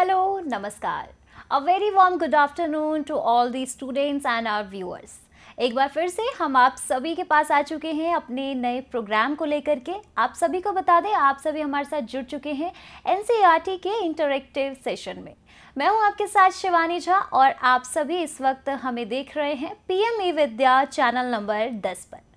Hello नमस्कार a very warm good afternoon to all the students and our viewers एक बार फिर से हम आप सभी के पास आ चुके हैं अपने नए प्रोग्राम को लेकर के आप सभी को बता दें आप सभी हमारे साथ जुड़ चुके हैं एन e के इंटरेक्टिव सेशन में मैं हूं आपके साथ शिवानी झा और आप सभी इस वक्त हमें देख रहे हैं पी विद्या चैनल नंबर दस पर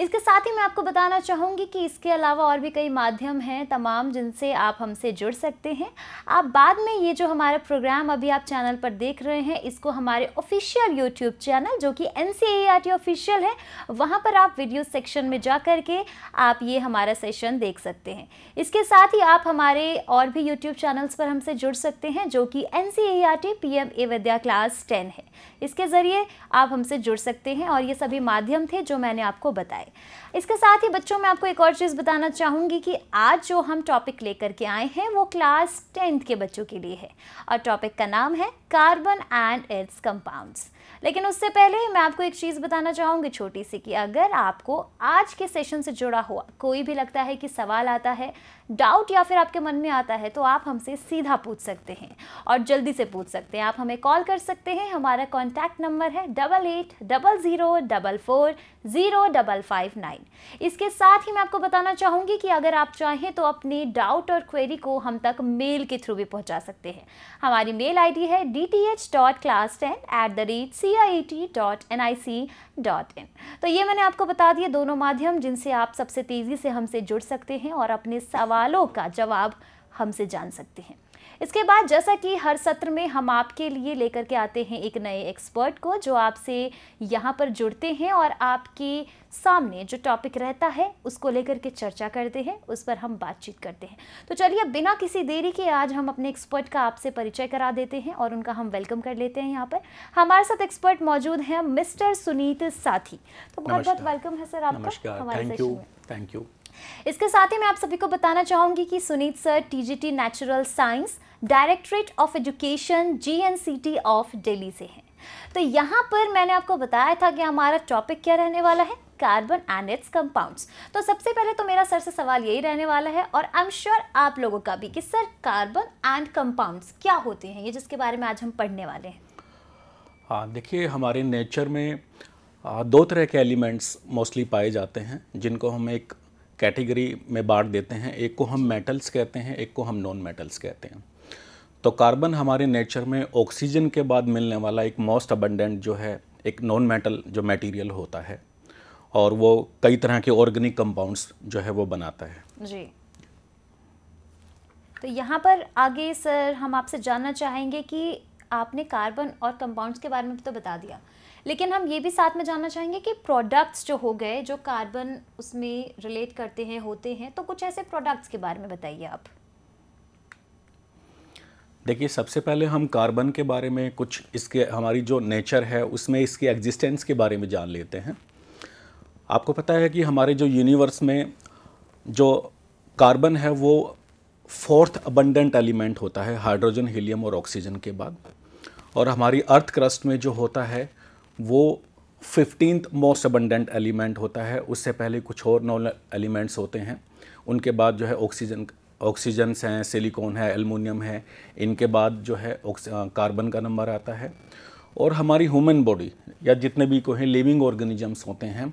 इसके साथ ही मैं आपको बताना चाहूँगी कि इसके अलावा और भी कई माध्यम हैं तमाम जिनसे आप हमसे जुड़ सकते हैं आप बाद में ये जो हमारा प्रोग्राम अभी आप चैनल पर देख रहे हैं इसको हमारे ऑफिशियल यूट्यूब चैनल जो कि एन सी e ऑफिशियल है वहाँ पर आप वीडियो सेक्शन में जा कर के आप ये हमारा सेशन देख सकते हैं इसके साथ ही आप हमारे और भी यूट्यूब चैनल्स पर हमसे जुड़ सकते हैं जो कि N C A Vidya class ten है इसके ज़रिए आप हमसे जुड़ सकते हैं और ये सभी माध्यम थे जो मैंने आपको बताया जाए इसके साथ ही बच्चों मैं आपको एक और चीज़ बताना चाहूँगी कि आज जो हम टॉपिक लेकर के आए हैं वो क्लास टेंथ के बच्चों के लिए है और टॉपिक का नाम है कार्बन एंड इट्स कंपाउंड्स लेकिन उससे पहले मैं आपको एक चीज़ बताना चाहूँगी छोटी सी कि अगर आपको आज के सेशन से जुड़ा हुआ कोई भी लगता है कि सवाल आता है डाउट या फिर आपके मन में आता है तो आप हमसे सीधा पूछ सकते हैं और जल्दी से पूछ सकते हैं आप हमें कॉल कर सकते हैं हमारा कॉन्टैक्ट नंबर है double eight double zero double four zero double five nine इसके साथ ही मैं आपको बताना चाहूँगी कि अगर आप चाहें तो अपने डाउट और क्वेरी को हम तक मेल के थ्रू भी पहुँचा सकते हैं हमारी मेल आई है D T H dot class ten at the rate C I T dot N I C dot in तो ये मैंने आपको बता दिया दोनों माध्यम जिनसे आप सबसे तेज़ी से हमसे जुड़ सकते हैं और अपने सवालों का जवाब हमसे जान सकते हैं इसके बाद जैसा कि हर सत्र में हम आपके लिए लेकर के आते हैं एक नए एक्सपर्ट को जो आपसे यहाँ पर जुड़ते हैं और आपके सामने जो टॉपिक रहता है उसको लेकर के चर्चा करते हैं उस पर हम बातचीत करते हैं तो चलिए बिना किसी देरी के आज हम अपने एक्सपर्ट का आपसे परिचय करा देते हैं और उनका हम वेलकम कर लेते हैं यहाँ पर हमारे साथ एक्सपर्ट मौजूद हैं मिस्टर सुनीत साथी तो बहुत बहुत वेलकम है सर आपका हमारे थैंक यू इसके साथ ही मैं आप सभी को बताना चाहूँगी कि Sunit sir TGT natural science directorate of education GNCT of Delhi से हैं तो यहाँ पर मैंने आपको बताया था कि हमारा टॉपिक क्या रहने वाला है कार्बन एंड इट्स कंपाउंड्स तो सबसे पहले तो मेरा सर से सवाल यही रहने वाला है और आई एम श्योर आप लोगों का भी कि सर कार्बन एंड कंपाउंड्स क्या होते हैं ये जिसके बारे में आज हम पढ़ने वाले हैं हाँ देखिए हमारे नेचर में दो तरह के एलिमेंट्स मोस्टली पाए जाते हैं जिनको हम एक कैटेगरी में बांट देते हैं एक को हम मेटल्स कहते हैं एक को हम नॉन मेटल्स कहते हैं तो कार्बन हमारे नेचर में ऑक्सीजन के बाद मिलने वाला एक मोस्ट अबंडेंट जो है एक नॉन मेटल जो मटेरियल होता है और वो कई तरह के ऑर्गेनिक कंपाउंड्स जो है वो बनाता है जी तो यहाँ पर आगे सर हम आपसे जानना चाहेंगे कि आपने कार्बन और कंपाउंड्स के बारे में तो बता दिया लेकिन हम ये भी साथ में जानना चाहेंगे कि प्रोडक्ट्स जो हो गए जो कार्बन उसमें रिलेट करते हैं होते हैं तो कुछ ऐसे प्रोडक्ट्स के बारे में बताइए आप देखिए सबसे पहले हम कार्बन के बारे में कुछ इसके हमारी जो नेचर है उसमें इसके एग्जिस्टेंस के बारे में जान लेते हैं आपको पता है कि हमारे जो यूनिवर्स में जो कार्बन है वो फोर्थ अबंडेंट एलिमेंट होता है हाइड्रोजन हीलियम और ऑक्सीजन के बाद और हमारी अर्थ क्रस्ट में जो होता है वो फिफ्टीन मोस्ट अबंडेंट एलिमेंट होता है उससे पहले कुछ और नॉन एलिमेंट्स होते हैं उनके बाद जो है ऑक्सीजन ऑक्सीजन्स हैं सिलिकॉन है एलमोनियम है इनके बाद जो है कार्बन का नंबर आता है और हमारी ह्यूमन बॉडी या जितने भी को हैं लिविंग ऑर्गेनिजम्स होते हैं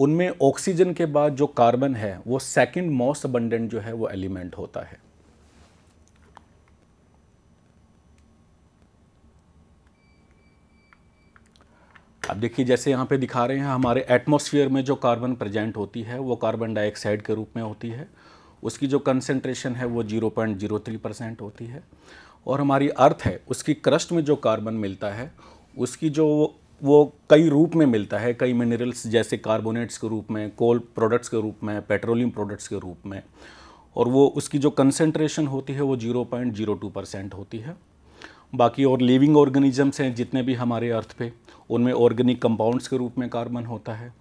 उनमें ऑक्सीजन के बाद जो कार्बन है वो सेकंड मोस्ट अबंडेंट जो है वो एलिमेंट होता है अब देखिए जैसे यहाँ पे दिखा रहे हैं हमारे एटमॉस्फेयर में जो कार्बन प्रेजेंट होती है वो कार्बन डाइऑक्साइड के रूप में होती है उसकी जो कंसनट्रेशन है वो zero zero point three percent होती है और हमारी अर्थ है उसकी क्रस्ट में जो कार्बन मिलता है उसकी जो वो कई रूप में मिलता है कई मिनरल्स जैसे कार्बोनेट्स के रूप में कोल प्रोडक्ट्स के रूप में पेट्रोलियम प्रोडक्ट्स के रूप में और वो उसकी जो कंसनट्रेशन होती है वो zero zero point two percent होती है बाकी और लिविंग ऑर्गेनिजम्स हैं जितने भी हमारे अर्थ पे उनमें ऑर्गेनिक कंपाउंड्स के रूप में कार्बन होता है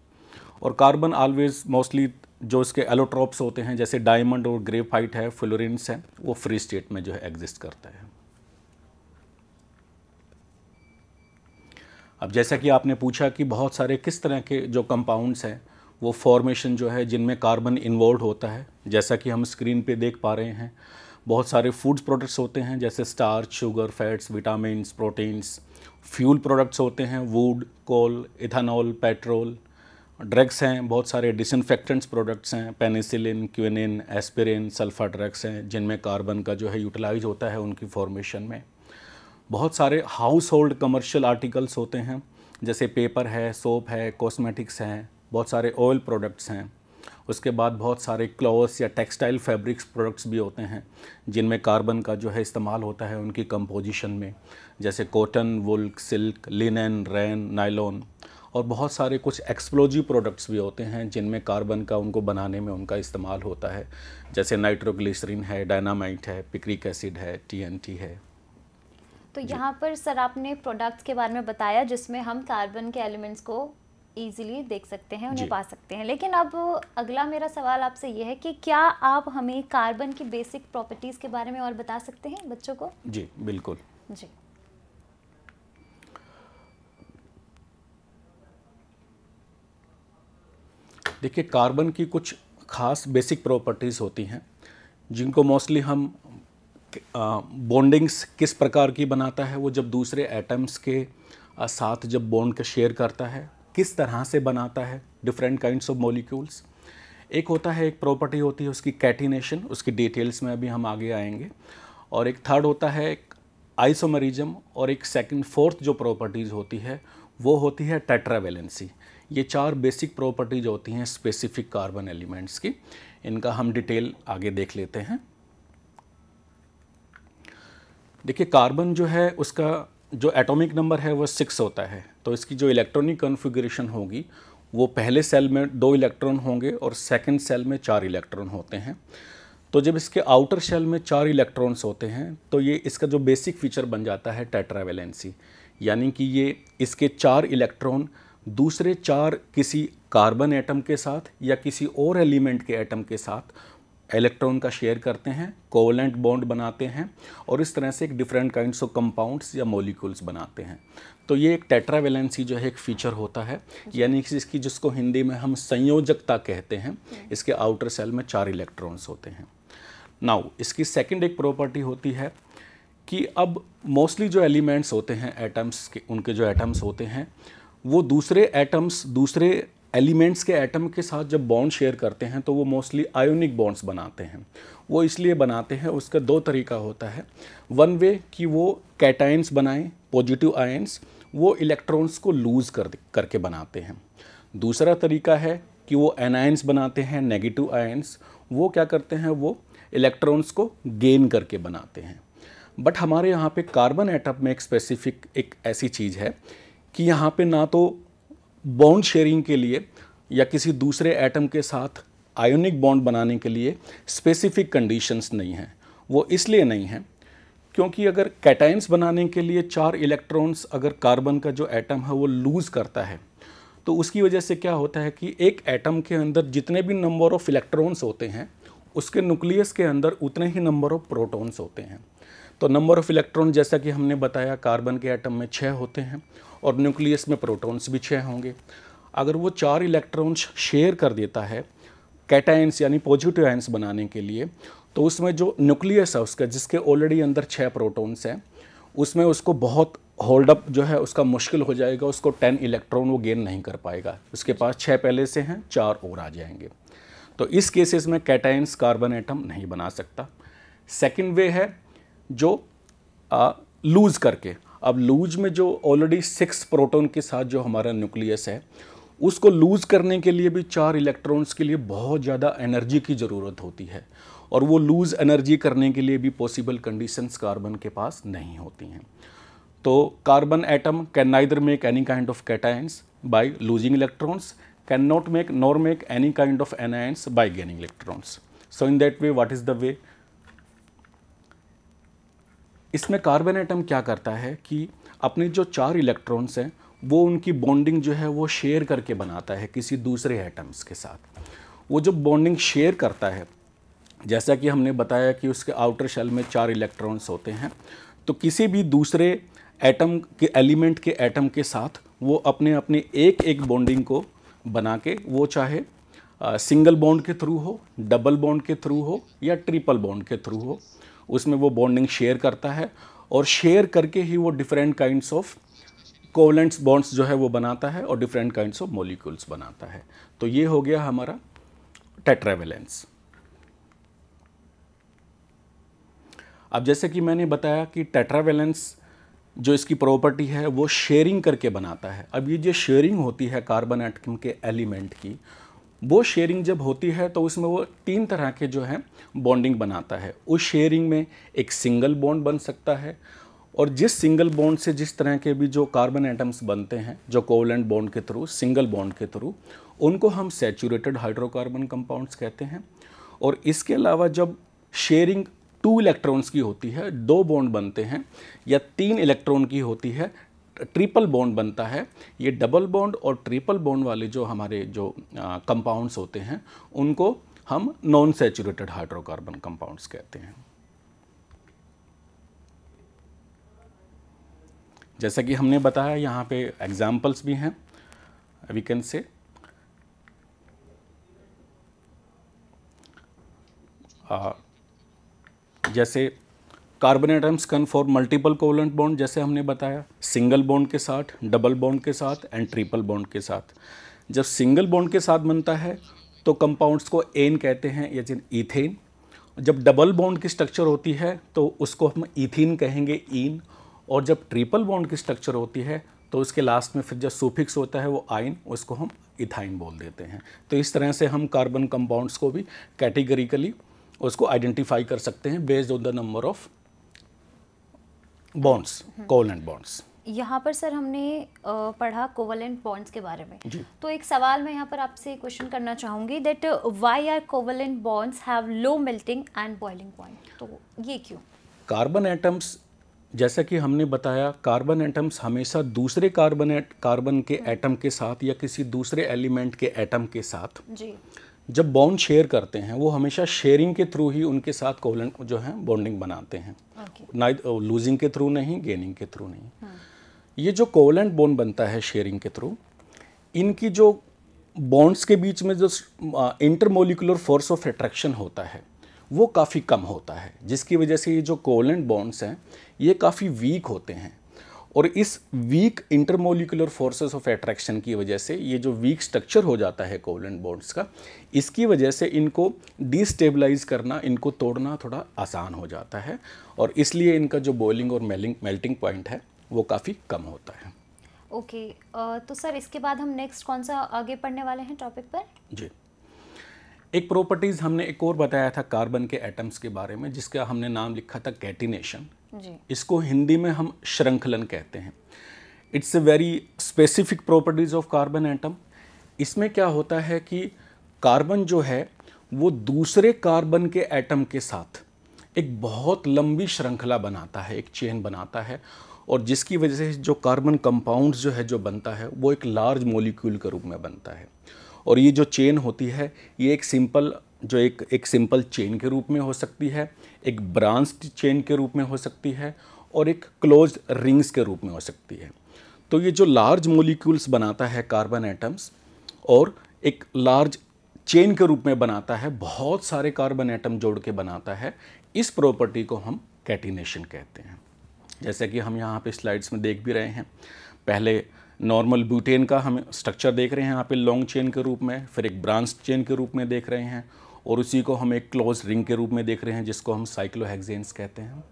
और कार्बन ऑलवेज मोस्टली जो इसके एलोट्रॉप्स होते हैं जैसे डायमंड और ग्रेफाइट है फ्लोरिनस है वो फ्री स्टेट में जो है एग्जिस्ट करता है अब जैसा कि आपने पूछा कि बहुत सारे किस तरह के जो कंपाउंड्स हैं वो फॉर्मेशन जो है जिनमें कार्बन इन्वॉल्व होता है जैसा कि हम स्क्रीन पे देख पा रहे हैं बहुत सारे फूड्स प्रोडक्ट्स होते हैं जैसे starch sugar fats vitamin proteins fuel products होते हैं wood coal ethanol petrol drugs हैं बहुत सारे डिसइनफेक्टेंट्स प्रोडक्ट्स हैं penicillin quinine aspirin sulpha drugs हैं जिनमें कार्बन का जो है यूटिलाइज होता है उनकी फॉर्मेशन में बहुत सारे हाउस होल्ड कमर्शियल आर्टिकल्स होते हैं जैसे पेपर है सोप है कॉस्मेटिक्स हैं बहुत सारे ऑयल प्रोडक्ट्स हैं उसके बाद बहुत सारे क्लॉथ्स या टेक्सटाइल फैब्रिक्स प्रोडक्ट्स भी होते हैं जिनमें कार्बन का जो है इस्तेमाल होता है उनकी कंपोजिशन में जैसे cotton wool silk linen rayon nylon और बहुत सारे कुछ एक्सप्लोजिव प्रोडक्ट्स भी होते हैं जिनमें कार्बन का उनको बनाने में उनका इस्तेमाल होता है जैसे नाइट्रोग्लिसरीन है डायनामाइट है पिक्रिक एसिड है टीएनटी है तो यहाँ पर सर आपने प्रोडक्ट्स के बारे में बताया जिसमें हम कार्बन के एलिमेंट्स को ईजिली देख सकते हैं उन्हें पा सकते हैं लेकिन अब अगला मेरा सवाल आपसे ये है कि क्या आप हमें कार्बन की बेसिक प्रॉपर्टीज़ के बारे में और बता सकते हैं बच्चों को जी बिल्कुल जी देखिए कार्बन की कुछ खास बेसिक प्रॉपर्टीज़ होती हैं जिनको मोस्टली हम बॉन्डिंग्स किस प्रकार की बनाता है वो जब दूसरे एटम्स के साथ जब बॉन्ड का शेयर करता है किस तरह से बनाता है डिफरेंट काइंड्स ऑफ मॉलिक्यूल्स एक होता है एक प्रॉपर्टी होती है उसकी कैटिनेशन उसकी डिटेल्स में अभी हम आगे आएंगे और एक थर्ड होता है एक आइसोमरिज्म और एक सेकंड फोर्थ जो प्रॉपर्टीज़ होती है वो होती है टेट्रावेलेंसी ये चार बेसिक प्रॉपर्टीज होती हैं स्पेसिफिक कार्बन एलिमेंट्स की इनका हम डिटेल आगे देख लेते हैं देखिए कार्बन जो है उसका जो एटॉमिक नंबर है वो सिक्स होता है तो इसकी जो इलेक्ट्रॉनिक कॉन्फ़िगरेशन होगी वो पहले सेल में दो इलेक्ट्रॉन होंगे और सेकंड सेल में चार इलेक्ट्रॉन होते हैं तो जब इसके आउटर शेल में चार इलेक्ट्रॉन्स होते हैं तो ये इसका जो बेसिक फीचर बन जाता है टेट्रावेलेंसी यानी कि ये इसके चार इलेक्ट्रॉन दूसरे चार किसी कार्बन एटम के साथ या किसी और एलिमेंट के एटम के साथ इलेक्ट्रॉन का शेयर करते हैं कोवलेंट बॉन्ड बनाते हैं और इस तरह से एक डिफरेंट काइंड ऑफ कंपाउंड्स या मोलिकुल्स बनाते हैं तो ये एक टेट्रावेलेंसी जो है एक फीचर होता है यानी कि इसकी जिसको हिंदी में हम संयोजकता कहते हैं इसके आउटर सेल में चार इलेक्ट्रॉन्स होते हैं नाउ इसकी सेकेंड एक प्रॉपर्टी होती है कि अब मोस्टली जो एलिमेंट्स होते हैं एटम्स के उनके जो एटम्स होते हैं वो दूसरे एटम्स दूसरे एलिमेंट्स के एटम के साथ जब बॉन्ड शेयर करते हैं तो वो मोस्टली आयोनिक बॉन्ड्स बनाते हैं वो इसलिए बनाते हैं उसका दो तरीका होता है वन वे कि वो कैटाइंस बनाएं पॉजिटिव आयंस वो इलेक्ट्रॉन्स को लूज़ कर करके बनाते हैं दूसरा तरीका है कि वो एनायंस बनाते हैं नेगेटिव आयंस वो क्या करते हैं वो इलेक्ट्रॉन्स को गेन करके बनाते हैं बट हमारे यहाँ पे कार्बन एटम में एक स्पेसिफिक एक ऐसी चीज़ है कि यहाँ पे ना तो बॉन्ड शेयरिंग के लिए या किसी दूसरे एटम के साथ आयोनिक बॉन्ड बनाने के लिए स्पेसिफिक कंडीशंस नहीं हैं वो इसलिए नहीं हैं क्योंकि अगर कैटाइंस बनाने के लिए चार इलेक्ट्रॉन्स अगर कार्बन का जो एटम है वो लूज़ करता है तो उसकी वजह से क्या होता है कि एक एटम के अंदर जितने भी नंबर ऑफ़ इलेक्ट्रॉन्स होते हैं उसके न्यूक्लियस के अंदर उतने ही नंबर ऑफ प्रोटॉन्स होते हैं तो नंबर ऑफ़ इलेक्ट्रॉन जैसा कि हमने बताया कार्बन के एटम में छः होते हैं और न्यूक्लियस में प्रोटॉन्स भी छः होंगे अगर वो चार इलेक्ट्रॉन्स शेयर कर देता है कैटाइंस यानी पॉजिटिव आयंस बनाने के लिए तो उसमें जो न्यूक्लियस है उसका जिसके ऑलरेडी अंदर छः प्रोटॉन्स हैं उसमें उसको बहुत होल्डअप जो है उसका मुश्किल हो जाएगा उसको टेन इलेक्ट्रॉन वो गेन नहीं कर पाएगा उसके पास छः पहले से हैं चार और आ जाएंगे तो इस केसेस में कैटाइंस कार्बन एटम नहीं बना सकता सेकेंड वे है जो लूज़ करके अब लूज में जो ऑलरेडी सिक्स प्रोटोन के साथ जो हमारा न्यूक्लियस है उसको लूज़ करने के लिए भी चार इलेक्ट्रॉन्स के लिए बहुत ज़्यादा एनर्जी की ज़रूरत होती है और वो लूज़ एनर्जी करने के लिए भी पॉसिबल कंडीशंस कार्बन के पास नहीं होती हैं तो carbon atom can neither make any kind of cations by losing electrons can not make nor make any kind of anions by gaining electrons so in that way what is the way इसमें carbon atom क्या करता है कि अपने जो चार electrons हैं वो उनकी बॉन्डिंग जो है वो शेयर करके बनाता है किसी दूसरे एटम्स के साथ वो जो बॉन्डिंग शेयर करता है जैसा कि हमने बताया कि उसके आउटर शेल में चार इलेक्ट्रॉन्स होते हैं तो किसी भी दूसरे एटम के एलिमेंट के एटम के साथ वो अपने अपने एक एक बॉन्डिंग को बना के वो चाहे सिंगल बॉन्ड के थ्रू हो डबल बॉन्ड के थ्रू हो या ट्रिपल बॉन्ड के थ्रू हो उसमें वो बॉन्डिंग शेयर करता है और शेयर करके ही वो different kinds of covalents bonds जो है वो बनाता है और डिफरेंट काइंड्स ऑफ मोलिकुल्स बनाता है तो ये हो गया हमारा टेट्रावेलेंस अब जैसे कि मैंने बताया कि टेट्रावेलेंस जो इसकी प्रॉपर्टी है वो शेयरिंग करके बनाता है अब ये जो शेयरिंग होती है कार्बन एटम के एलिमेंट की वो शेयरिंग जब होती है तो उसमें वो तीन तरह के जो है बॉन्डिंग बनाता है उस शेयरिंग में एक सिंगल बॉन्ड बन सकता है और जिस सिंगल बॉन्ड से जिस तरह के भी जो कार्बन एटम्स बनते हैं जो कोवलेंट बॉन्ड के थ्रू सिंगल बॉन्ड के थ्रू उनको हम सेचूरेटेड हाइड्रोकार्बन कंपाउंड्स कहते हैं और इसके अलावा जब शेयरिंग टू इलेक्ट्रॉन्स की होती है दो बॉन्ड बनते हैं या तीन इलेक्ट्रॉन की होती है ट्रिपल बॉन्ड बनता है ये डबल बॉन्ड और ट्रिपल बॉन्ड वाले जो हमारे जो कंपाउंड्स होते हैं उनको हम नॉन सेचुरेटेड हाइड्रोकार्बन कंपाउंड्स कहते हैं जैसा कि हमने बताया यहाँ पे एग्जाम्पल्स भी हैं वी कैन से जैसे carbon atoms can form multiple covalent bond जैसे हमने बताया सिंगल बॉन्ड के साथ डबल बॉन्ड के साथ एंड ट्रिपल बॉन्ड के साथ जब सिंगल बॉन्ड के साथ बनता है तो कंपाउंड्स को एन कहते हैं या जिन इथेन जब डबल बॉन्ड की स्ट्रक्चर होती है तो उसको हम इथिन कहेंगे ईन e और जब ट्रिपल बॉन्ड की स्ट्रक्चर होती है तो उसके लास्ट में फिर जब सुफिक्स होता है वो आइन उसको हम इथाइन बोल देते हैं तो इस तरह से हम कार्बन कंपाउंड्स को भी कैटेगरिकली उसको आइडेंटिफाई कर सकते हैं based on the number of bonds covalent bonds यहाँ पर सर हमने पढ़ा कोवलेंट बॉन्ड्स के बारे में तो एक सवाल मैं यहाँ पर आपसे क्वेश्चन करना चाहूँगी that why are covalent bonds have low melting and boiling point तो ये क्यों कार्बन एटम्स जैसा कि हमने बताया कार्बन एटम्स हमेशा दूसरे कार्बन कार्बन के एटम के साथ या किसी दूसरे एलिमेंट के एटम के साथ जी जब बॉन्ड शेयर करते हैं वो हमेशा शेयरिंग के थ्रू ही उनके साथ कोवलन जो है बॉन्डिंग बनाते हैं ना लूजिंग uh, के थ्रू नहीं गेनिंग के थ्रू नहीं हाँ। ये जो कोवलेंट बॉन्ड बनता है शेयरिंग के थ्रू इनकी जो बॉन्ड्स के बीच में जो इंटरमोलिकुलर फोर्स ऑफ अट्रैक्शन होता है वो काफ़ी कम होता है जिसकी वजह से ये जो कोवलेंट बॉन्ड्स हैं ये काफ़ी वीक होते हैं और इस weak intermolecular forces of attraction की वजह से ये जो वीक स्ट्रक्चर हो जाता है कोवलेंट बॉन्ड्स का इसकी वजह से इनको डिस्टेबलाइज करना इनको तोड़ना थोड़ा आसान हो जाता है और इसलिए इनका जो बॉइलिंग और मेलिंग मेल्टिंग पॉइंट है वो काफ़ी कम होता है ओके okay, तो सर इसके बाद हम नेक्स्ट कौन सा आगे पढ़ने वाले हैं टॉपिक पर जी एक प्रॉपर्टीज़ हमने एक और बताया था कार्बन के एटम्स के बारे में जिसका हमने नाम लिखा था कैटिनेशन जी इसको हिंदी में हम श्रृंखलन कहते हैं it's a very specific properties of carbon atom इसमें क्या होता है कि कार्बन जो है वो दूसरे कार्बन के एटम के साथ एक बहुत लंबी श्रृंखला बनाता है एक चेन बनाता है और जिसकी वजह से जो कार्बन कंपाउंड्स जो है जो बनता है वो एक लार्ज मॉलिक्यूल के रूप में बनता है और ये जो चेन होती है ये एक सिंपल जो एक एक सिंपल चेन के रूप में हो सकती है एक ब्रांच चेन के रूप में हो सकती है और एक क्लोज रिंग्स के रूप में हो सकती है तो ये जो लार्ज मोलिक्यूल्स बनाता है कार्बन एटम्स और एक लार्ज चेन के रूप में बनाता है बहुत सारे कार्बन एटम जोड़ के बनाता है इस प्रॉपर्टी को हम कैटिनेशन कहते हैं जैसे कि हम यहाँ पे स्लाइड्स में देख भी रहे हैं पहले नॉर्मल ब्यूटेन का हम स्ट्रक्चर देख रहे हैं यहाँ पे लॉन्ग चेन के रूप में फिर एक ब्रांच चेन के रूप में देख रहे हैं और उसी को हम एक क्लोज रिंग के रूप में देख रहे हैं जिसको हम साइक्लोहेक्जेंस कहते हैं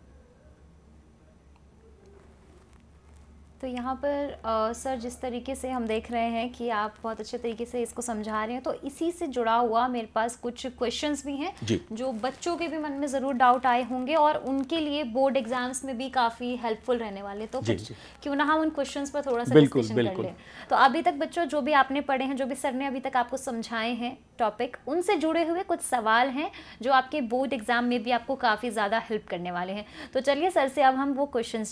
तो यहाँ पर आ, सर जिस तरीके से हम देख रहे हैं कि आप बहुत अच्छे तरीके से इसको समझा रहे हैं तो इसी से जुड़ा हुआ मेरे पास कुछ क्वेश्चंस भी हैं जो बच्चों के भी मन में ज़रूर डाउट आए होंगे और उनके लिए बोर्ड एग्जाम्स में भी काफ़ी हेल्पफुल रहने वाले तो कुछ क्यों ना हम उन क्वेश्चन पर थोड़ा सा बिल्कुल, बिल्कुल. कर लें तो अभी तक बच्चों जो भी आपने पढ़े हैं जो भी सर ने अभी तक आपको समझाए हैं टॉपिक उनसे जुड़े हुए कुछ सवाल हैं जो आपके बोर्ड एग्ज़ाम में भी आपको काफ़ी ज़्यादा हेल्प करने वाले हैं तो चलिए सर से अब हम वो क्वेश्चन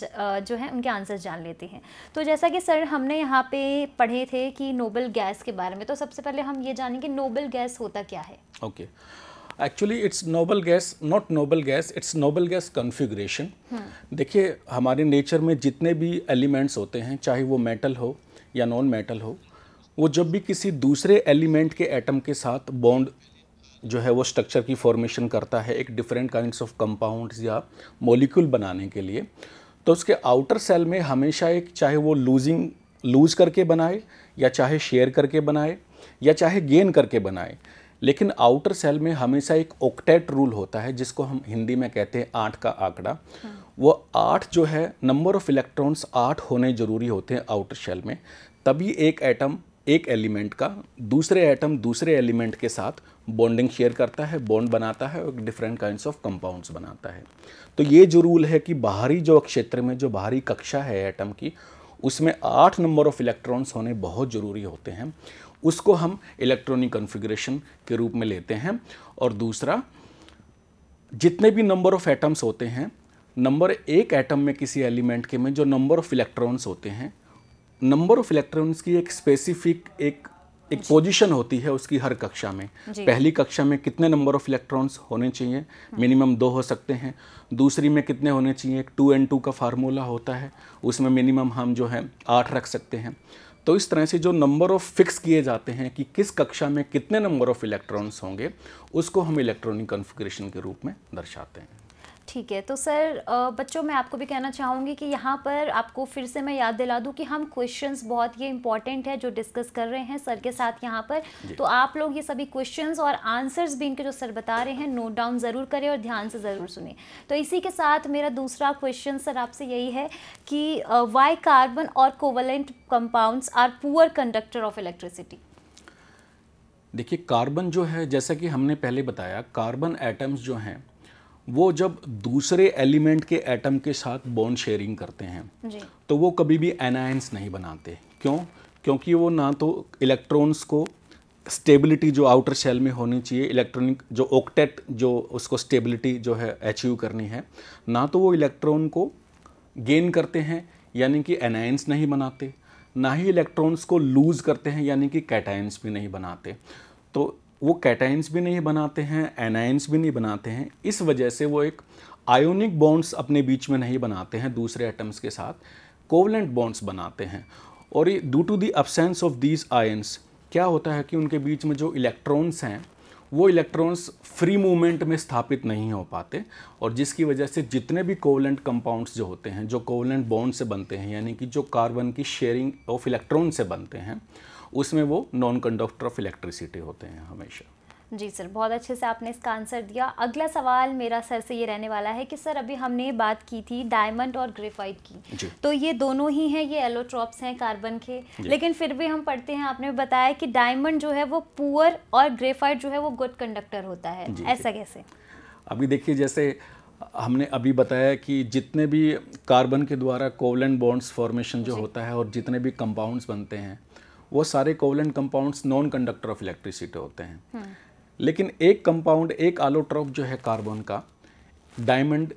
जो हैं उनके आंसर जान लेते हैं हैं तो जैसा कि सर हमने यहाँ पे पढ़े थे कि नोबल गैस के बारे में तो सबसे पहले हम ये जानेंगे नोबल गैस होता क्या है okay actually it's noble gas not noble gas it's noble gas configuration देखिए हमारे नेचर में जितने भी एलिमेंट्स होते हैं चाहे वो मेटल हो या नॉन मेटल हो वो जब भी किसी दूसरे एलिमेंट के एटम के साथ बॉन्ड जो है वो स्ट्रक्चर की फॉर्मेशन करता है एक डिफरेंट काइंड्स ऑफ कंपाउंड्स या मॉलिक्यूल बनाने के लिए तो उसके आउटर सेल में हमेशा एक चाहे वो लूजिंग लूज करके बनाए या चाहे शेयर करके बनाए या चाहे गेन करके बनाए लेकिन आउटर सेल में हमेशा एक ओक्टेट रूल होता है जिसको हम हिंदी में कहते हैं आठ का आंकड़ा हाँ। वो आठ जो है नंबर ऑफ इलेक्ट्रॉन्स आठ होने ज़रूरी होते हैं आउटर सेल में तभी एक एटम एक एलिमेंट का दूसरे एटम दूसरे एलिमेंट के साथ बॉन्डिंग शेयर करता है बॉन्ड बनाता है और डिफरेंट काइंड ऑफ कंपाउंड्स बनाता है तो ये जो रूल है कि बाहरी जो क्षेत्र में जो बाहरी कक्षा है एटम की उसमें आठ नंबर ऑफ इलेक्ट्रॉन्स होने बहुत ज़रूरी होते हैं उसको हम इलेक्ट्रॉनिक कन्फिग्रेशन के रूप में लेते हैं और दूसरा जितने भी नंबर ऑफ एटम्स होते हैं नंबर एक एटम में किसी एलिमेंट के में जो नंबर ऑफ इलेक्ट्रॉन्स होते हैं नंबर ऑफ इलेक्ट्रॉन्स की एक स्पेसिफिक एक एक पोजीशन होती है उसकी हर कक्षा में पहली कक्षा में कितने नंबर ऑफ इलेक्ट्रॉन्स होने चाहिए हाँ। मिनिमम दो हो सकते हैं दूसरी में कितने होने चाहिए एक टू एंड टू का फार्मूला होता है उसमें मिनिमम हम जो है आठ रख सकते हैं तो इस तरह से जो नंबर ऑफ फिक्स किए जाते हैं कि किस कक्षा में कितने नंबर ऑफ इलेक्ट्रॉन्स होंगे उसको हम इलेक्ट्रॉनिक कन्फिग्रेशन के रूप में दर्शाते हैं ठीक है तो सर बच्चों मैं आपको भी कहना चाहूँगी कि यहाँ पर आपको फिर से मैं याद दिला दूँ कि हम क्वेश्चंस बहुत ये इंपॉर्टेंट है जो डिस्कस कर रहे हैं सर के साथ यहाँ पर तो आप लोग ये सभी क्वेश्चंस और आंसर्स भी इनके जो सर बता रहे हैं नोट डाउन ज़रूर करें और ध्यान से ज़रूर सुने तो इसी के साथ मेरा दूसरा क्वेश्चन सर आपसे यही है कि वाई कार्बन और covalent compounds are poor conductor of electricity देखिए कार्बन जो है जैसा कि हमने पहले बताया कार्बन एटम्स जो हैं वो जब दूसरे एलिमेंट के एटम के साथ बॉन्ड शेयरिंग करते हैं जी। तो वो कभी भी एनायंस नहीं बनाते क्यों क्योंकि वो ना तो इलेक्ट्रॉन्स को स्टेबिलिटी जो आउटर शेल में होनी चाहिए इलेक्ट्रॉनिक जो ओक्टेट जो उसको स्टेबिलिटी जो है अचीव करनी है ना तो वो इलेक्ट्रॉन को गेन करते हैं यानी कि एनायंस नहीं बनाते ना ही इलेक्ट्रॉन्स को लूज़ करते हैं यानी कि कैटायंस भी नहीं बनाते तो वो कैटाइंस भी नहीं बनाते हैं एनाइंस भी नहीं बनाते हैं इस वजह से वो एक आयोनिक बॉन्ड्स अपने बीच में नहीं बनाते हैं दूसरे एटम्स के साथ कोवलेंट बॉन्ड्स बनाते हैं और ये due to the absence of these ions क्या होता है कि उनके बीच में जो इलेक्ट्रॉन्स हैं वो इलेक्ट्रॉन्स फ्री मूवमेंट में स्थापित नहीं हो पाते और जिसकी वजह से जितने भी कोवलेंट कंपाउंड्स जो होते हैं जो कोवलेंट बॉन्ड से बनते हैं यानी कि जो कार्बन की शेयरिंग ऑफ इलेक्ट्रॉन से बनते हैं उसमें वो नॉन कंडक्टर ऑफ इलेक्ट्रिसिटी होते हैं हमेशा जी सर बहुत अच्छे से आपने इसका आंसर दिया अगला सवाल मेरा सर से ये रहने वाला है कि सर अभी हमने बात की थी डायमंड और ग्रेफाइट की तो ये दोनों ही हैं ये एलोट्रॉप्स हैं कार्बन के लेकिन फिर भी हम पढ़ते हैं आपने बताया कि डायमंड जो है वो पुअर और ग्रेफाइट जो है वो गुड कंडक्टर होता है ऐसा कैसे अभी देखिए जैसे हमने अभी बताया कि जितने भी कार्बन के द्वारा कोवलेंट बॉन्ड्स फॉर्मेशन जो होता है और जितने भी कंपाउंड्स बनते हैं वो सारे covalent compounds non conductor of electricity होते हैं हम्म। लेकिन एक कंपाउंड एक आलोट्रॉप जो है कार्बन का डायमंड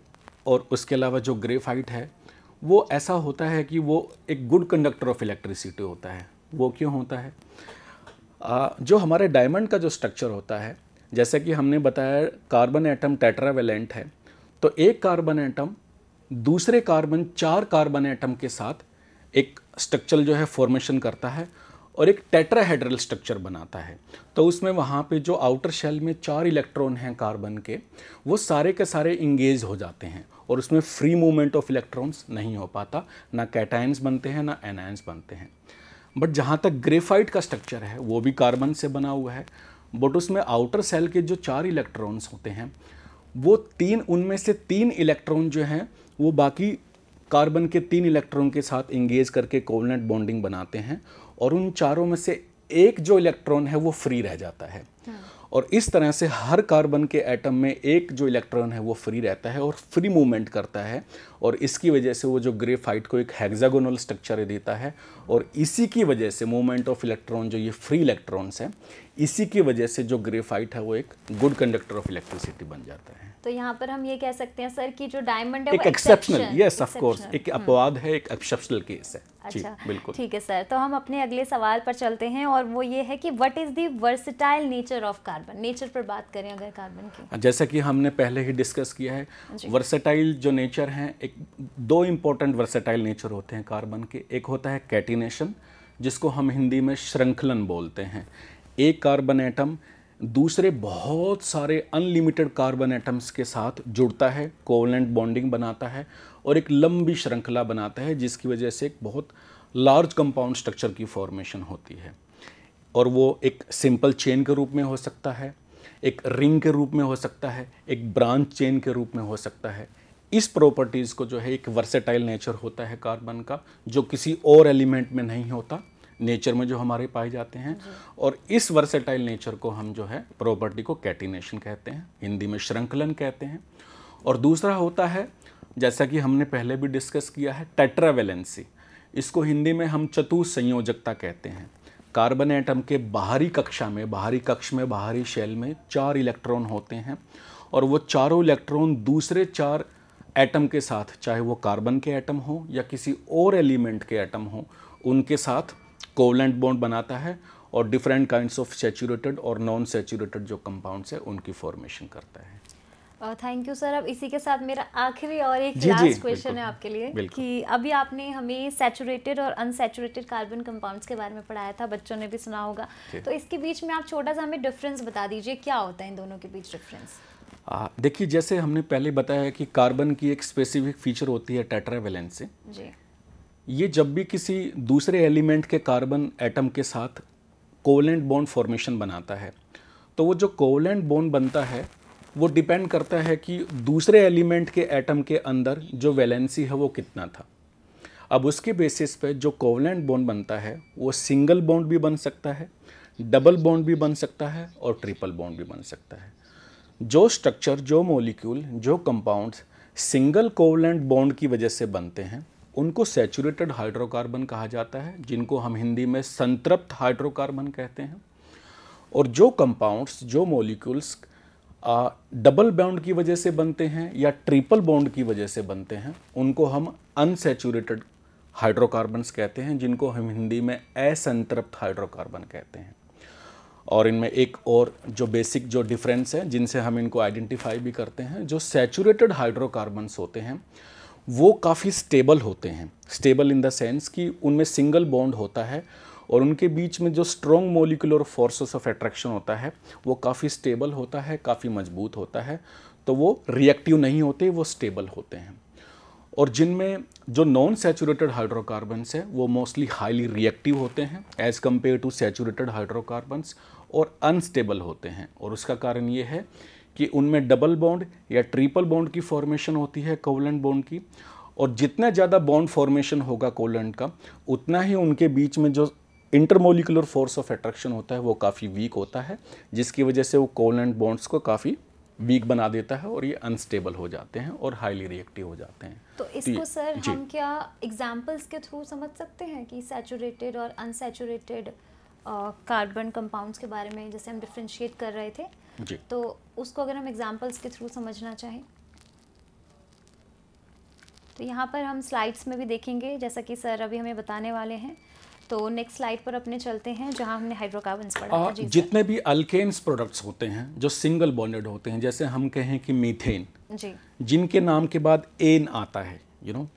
और उसके अलावा जो ग्रेफाइट है वो ऐसा होता है कि वो एक गुड कंडक्टर ऑफ इलेक्ट्रिसिटी होता है वो क्यों होता है आ, जो हमारे डायमंड का जो स्ट्रक्चर होता है जैसे कि हमने बताया कार्बन एटम टेट्रावेलेंट है तो एक कार्बन एटम दूसरे कार्बन चार कार्बन एटम के साथ एक स्ट्रक्चर जो है फॉर्मेशन करता है और एक टेट्राहेड्रल स्ट्रक्चर बनाता है तो उसमें वहाँ पे जो आउटर शेल में चार इलेक्ट्रॉन हैं कार्बन के वो सारे के सारे इंगेज हो जाते हैं और उसमें फ्री मूवमेंट ऑफ इलेक्ट्रॉन्स नहीं हो पाता ना कैटाइंस बनते हैं ना एनायंस बनते हैं बट जहाँ तक ग्रेफाइट का स्ट्रक्चर है वो भी कार्बन से बना हुआ है बट उसमें आउटर सेल के जो चार इलेक्ट्रॉन्स होते हैं वो तीन उनमें से तीन इलेक्ट्रॉन जो हैं वो बाकी कार्बन के तीन इलेक्ट्रॉन के साथ इंगेज करके कोवलेंट बॉन्डिंग बनाते हैं और उन चारों में से एक जो इलेक्ट्रॉन है वो फ्री रह जाता है हाँ। और इस तरह से हर कार्बन के एटम में एक जो इलेक्ट्रॉन है वो फ्री रहता है और फ्री मूवमेंट करता है और इसकी वजह से वो जो ग्रेफाइट को एक हेक्सागोनल स्ट्रक्चर देता है और इसी की वजह से मूवमेंट ऑफ इलेक्ट्रॉन जो ये फ्री इलेक्ट्रॉन्स हैं इसी की वजह से जो ग्रेफाइट है वो एक गुड कंडक्टर ऑफ इलेक्ट्रिसिटी बन जाता है तो यहाँ पर हम ये कह सकते हैं सर कि जो डायमंड है एक एक्सेप्शनल यस ऑफ कोर्स एक हम्म। अपवाद है एक एक्सेप्शनल केस है अच्छा बिल्कुल ठीक है सर तो हम अपने अगले सवाल पर चलते हैं और वो ये है कि what is the versatile nature of carbon nature पर बात करें अगर कार्बन की हाँ, जैसा कि हमने पहले ही डिस्कस किया है वर्सेटाइल जो नेचर है एक दो इम्पोर्टेंट वर्सेटाइल नेचर होते हैं कार्बन के एक होता है कैटिनेशन जिसको हम हिंदी में श्रृंखलन बोलते हैं एक कार्बन एटम दूसरे बहुत सारे अनलिमिटेड कार्बन एटम्स के साथ जुड़ता है कोवलेंट बॉन्डिंग बनाता है और एक लंबी श्रृंखला बनाता है जिसकी वजह से एक बहुत लार्ज कंपाउंड स्ट्रक्चर की फॉर्मेशन होती है और वो एक सिंपल चेन के रूप में हो सकता है एक रिंग के रूप में हो सकता है एक ब्रांच चेन के रूप में हो सकता है इस प्रॉपर्टीज़ को जो है एक वर्सेटाइल नेचर होता है कार्बन का जो किसी और एलिमेंट में नहीं होता नेचर में जो हमारे पाए जाते हैं और इस वर्सेटाइल नेचर को हम जो है प्रॉपर्टी को कैटिनेशन कहते हैं हिंदी में श्रृंखलन कहते हैं और दूसरा होता है जैसा कि हमने पहले भी डिस्कस किया है टेट्रावेलेंसी इसको हिंदी में हम चतु संयोजकता कहते हैं कार्बन एटम के बाहरी कक्षा में बाहरी कक्ष में बाहरी शेल में चार इलेक्ट्रॉन होते हैं और वो चारों इलेक्ट्रॉन दूसरे चार एटम के साथ चाहे वो कार्बन के एटम हो या किसी और एलिमेंट के एटम हो उनके साथ कोवलेंट बॉन्ड बनाता है और डिफरेंट काइंड्स ऑफ सेचूरेटेड और नॉन सेचूरेटेड जो कंपाउंड्स है उनकी फॉर्मेशन करता है थैंक यू सर अब इसी के साथ मेरा आखिरी और एक लास्ट क्वेश्चन है आपके लिए कि अभी आपने हमें सेचुरेटेड और अनसेचुरेटेड कार्बन कंपाउंड्स के बारे में पढ़ाया था बच्चों ने भी सुना होगा तो इसके बीच में आप छोटा सा हमें डिफरेंस बता दीजिए क्या होता है इन दोनों के बीच डिफरेंस देखिए जैसे हमने पहले बताया कि कार्बन की एक स्पेसिफिक फीचर होती है टेट्रावेलेंसी ये जब भी किसी दूसरे एलिमेंट के कार्बन एटम के साथ कोवलेंट बॉन्ड फॉर्मेशन बनाता है तो वो जो कोवलेंट बॉन्ड बनता है वो डिपेंड करता है कि दूसरे एलिमेंट के एटम के अंदर जो वैलेंसी है वो कितना था अब उसके बेसिस पे जो कोवलेंट बॉन्ड बनता है वो सिंगल बॉन्ड भी बन सकता है डबल बॉन्ड भी बन सकता है और ट्रिपल बॉन्ड भी बन सकता है जो स्ट्रक्चर जो मोलिक्यूल जो कंपाउंड्स सिंगल कोवलेंट बॉन्ड की वजह से बनते हैं उनको सेचुरेटेड हाइड्रोकार्बन कहा जाता है जिनको हम हिंदी में संतृप्त हाइड्रोकार्बन कहते हैं और जो कंपाउंड्स जो मोलिकुल्स डबल बाउंड की वजह से बनते हैं या ट्रिपल बाउंड की वजह से बनते हैं उनको हम अनसेचुरेटेड हाइड्रोकार्बन्स कहते हैं जिनको हम हिंदी में असंतृप्त हाइड्रोकार्बन कहते हैं और इनमें एक और जो बेसिक जो डिफरेंस है जिनसे हम इनको आइडेंटिफाई भी करते हैं जो सेचुरेटेड हाइड्रोकार्बन्स होते हैं वो काफ़ी स्टेबल होते हैं स्टेबल इन द सेंस कि उनमें सिंगल बॉन्ड होता है और उनके बीच में जो strong molecular forces of attraction होता है वो काफ़ी स्टेबल होता है काफ़ी मजबूत होता है तो वो रिएक्टिव नहीं होते वो स्टेबल होते हैं और जिनमें जो नॉन सेचूरेटेड हाइड्रोकार्बन्स हैं वो मोस्टली हाईली रिएक्टिव होते हैं as compare to saturated hydrocarbons और अनस्टेबल होते हैं और उसका कारण ये है कि उनमें डबल बॉन्ड या ट्रिपल बॉन्ड की फॉर्मेशन होती है कोवलेंट बॉन्ड की और जितना ज़्यादा बॉन्ड फॉर्मेशन होगा कोवलेंट का उतना ही उनके बीच में जो इंटरमोलिकुलर फोर्स ऑफ अट्रैक्शन होता है वो काफ़ी वीक होता है जिसकी वजह से वो कोवलेंट बॉन्ड्स को काफ़ी वीक बना देता है और ये अनस्टेबल हो जाते हैं और हाईली रिएक्टिव हो जाते हैं तो, तो इसको सर हम क्या एग्जांपल्स के थ्रू समझ सकते हैं कि सैचुरेटेड और अनसैचुरेटेड कार्बन कंपाउंड्स के बारे में जैसे हम डिफ्रेंशिएट कर रहे थे जी तो उसको अगर हम एग्जाम्पल्स के थ्रू समझना चाहें तो यहाँ पर हम स्लाइड्स में भी देखेंगे जैसा कि सर अभी हमें बताने वाले हैं तो नेक्स्ट स्लाइड पर अपने चलते हैं जहाँ हमने हाइड्रोकार्बन पढ़ा था जितने भी अल्केन्स प्रोडक्ट्स होते हैं जो सिंगल बॉन्डेड होते हैं जैसे हम कहें कि मीथेन जी जिनके नाम के बाद एन आता है you know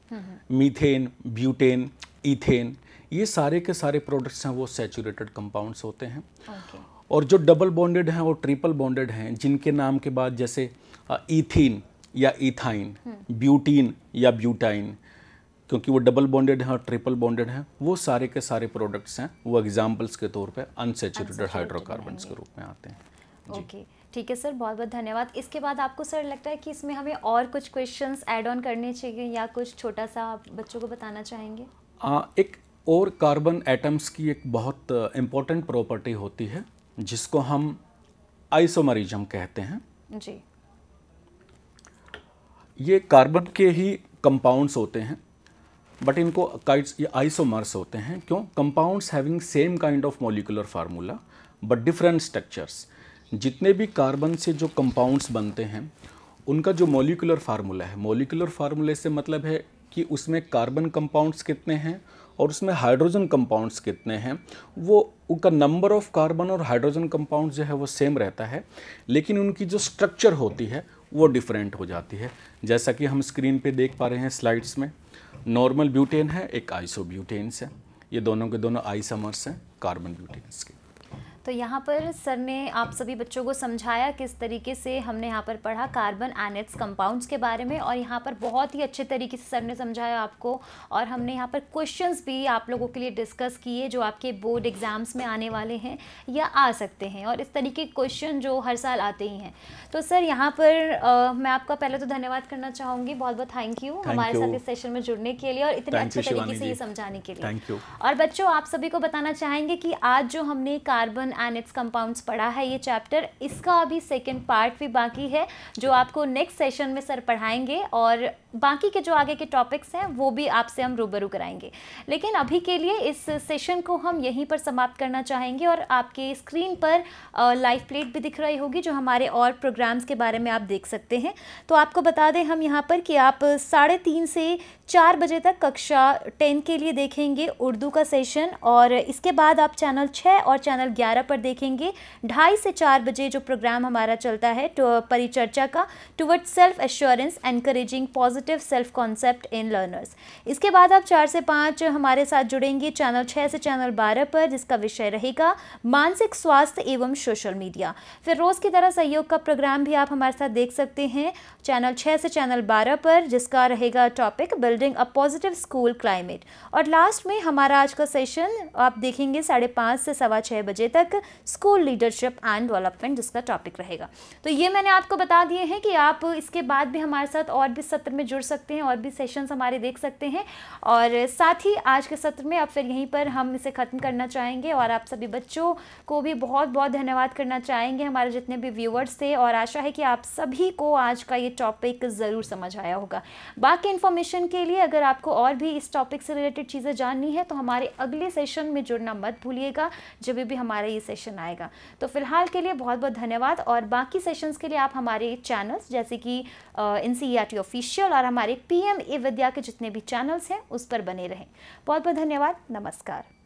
methane butane ethane ये सारे के सारे प्रोडक्ट्स हैं वो सेचूरेटेड कंपाउंड्स होते हैं okay. और जो डबल बॉन्डेड हैं और ट्रिपल बॉन्डेड हैं जिनके नाम के बाद जैसे इथिन या इथाइन ब्यूटीन या ब्यूटाइन क्योंकि वो डबल बॉन्डेड हैं और ट्रिपल बॉन्डेड हैं वो सारे के सारे प्रोडक्ट्स हैं वो एग्जाम्पल्स के तौर पर अनसेचुरेटेड हाइड्रोकार्बन के रूप में आते हैं ओके ठीक है सर बहुत बहुत धन्यवाद इसके बाद आपको सर लगता है कि इसमें हमें और कुछ क्वेश्चंस ऐड ऑन करने चाहिए या कुछ छोटा सा आप बच्चों को बताना चाहेंगे आ, एक और कार्बन एटम्स की एक बहुत इम्पोर्टेंट प्रॉपर्टी होती है जिसको हम आइसोमरिज्म कहते हैं जी ये कार्बन के ही कंपाउंड्स होते हैं बट इनको काइट्स ये आइसोमर्स होते हैं क्यों compounds having same kind of molecular formula but different structures जितने भी कार्बन से जो कंपाउंड्स बनते हैं उनका जो मोलिकुलर फार्मूला है मोलिकुलर फार्मूले से मतलब है कि उसमें कार्बन कंपाउंड्स कितने हैं और उसमें हाइड्रोजन कंपाउंड्स कितने हैं वो उनका नंबर ऑफ कार्बन और हाइड्रोजन कंपाउंड्स जो है वो सेम रहता है लेकिन उनकी जो स्ट्रक्चर होती है वो डिफरेंट हो जाती है जैसा कि हम स्क्रीन पे देख पा रहे हैं स्लाइड्स में नॉर्मल ब्यूटेन है एक ब्यूटेन्स है ये दोनों के दोनों आइसमर्स हैं कार्बन ब्यूटेन्स के तो यहाँ पर सर ने आप सभी बच्चों को समझाया किस तरीके से हमने यहाँ पर पढ़ा कार्बन एनेट्स कंपाउंड्स के बारे में और यहाँ पर बहुत ही अच्छे तरीके से सर ने समझाया आपको और हमने यहाँ पर क्वेश्चंस भी आप लोगों के लिए डिस्कस किए जो आपके बोर्ड एग्ज़ाम्स में आने वाले हैं या आ सकते हैं और इस तरीके के क्वेश्चन जो हर साल आते ही हैं तो सर यहाँ पर आ, मैं आपका पहले तो धन्यवाद करना चाहूँगी बहुत बहुत थैंक यू हमारे साथ इस सेशन में जुड़ने के लिए और इतने अच्छे तरीके से ये समझाने के लिए और बच्चों आप सभी को बताना चाहेंगे कि आज जो हमने कार्बन एंड इट्स कंपाउंड्स पढ़ा है ये चैप्टर इसका अभी सेकेंड पार्ट भी बाकी है जो आपको नेक्स्ट सेशन में सर पढ़ाएंगे और बाकी के जो आगे के टॉपिक्स हैं वो भी आपसे हम रूबरू कराएंगे लेकिन अभी के लिए इस सेशन को हम यहीं पर समाप्त करना चाहेंगे और आपके स्क्रीन पर लाइव प्लेट भी दिख रही होगी जो हमारे और प्रोग्राम्स के बारे में आप देख सकते हैं तो आपको बता दें हम यहाँ पर कि आप साढ़े तीन से चार बजे तक कक्षा टेन के लिए देखेंगे उर्दू का सेशन और इसके बाद आप चैनल छः और चैनल ग्यारह बारह पर देखेंगे ढाई से चार बजे जो प्रोग्राम हमारा चलता है तो परिचर्चा का toward self assurance encouraging positive self concept in learners इसके बाद आप चार से पाँच हमारे साथ जुड़ेंगे चैनल छः से चैनल बारह पर जिसका विषय रहेगा मानसिक स्वास्थ्य एवं सोशल मीडिया फिर रोज़ की तरह सहयोग का प्रोग्राम भी आप हमारे साथ देख सकते हैं चैनल छः से चैनल बारह पर जिसका रहेगा topic building a positive school climate और लास्ट में हमारा आज का सेशन आप देखेंगे साढ़े पाँच से सवा छः बजे तक तक स्कूल लीडरशिप एंड डेवलपमेंट जिसका टॉपिक रहेगा तो ये मैंने आपको बता दिए हैं कि आप इसके बाद भी हमारे साथ और भी सत्र में जुड़ सकते हैं और भी सेशंस हमारे देख सकते हैं और साथ ही आज के सत्र में अब फिर यहीं पर हम इसे ख़त्म करना चाहेंगे और आप सभी बच्चों को भी बहुत बहुत धन्यवाद करना चाहेंगे हमारे जितने भी व्यूवर्स थे और आशा है कि आप सभी को आज का ये टॉपिक ज़रूर समझ आया होगा बाकी इन्फॉर्मेशन के लिए अगर आपको और भी इस टॉपिक से रिलेटेड चीज़ें जाननी है तो हमारे अगले सेशन में जुड़ना मत भूलिएगा जब भी हमारा ये सेशन आएगा तो फिलहाल के लिए बहुत बहुत धन्यवाद और बाकी सेशंस के लिए आप हमारे चैनल्स जैसे कि एन सी ऑफिशियल और हमारे पी विद्या के जितने भी चैनल्स हैं उस पर बने रहें बहुत बहुत धन्यवाद नमस्कार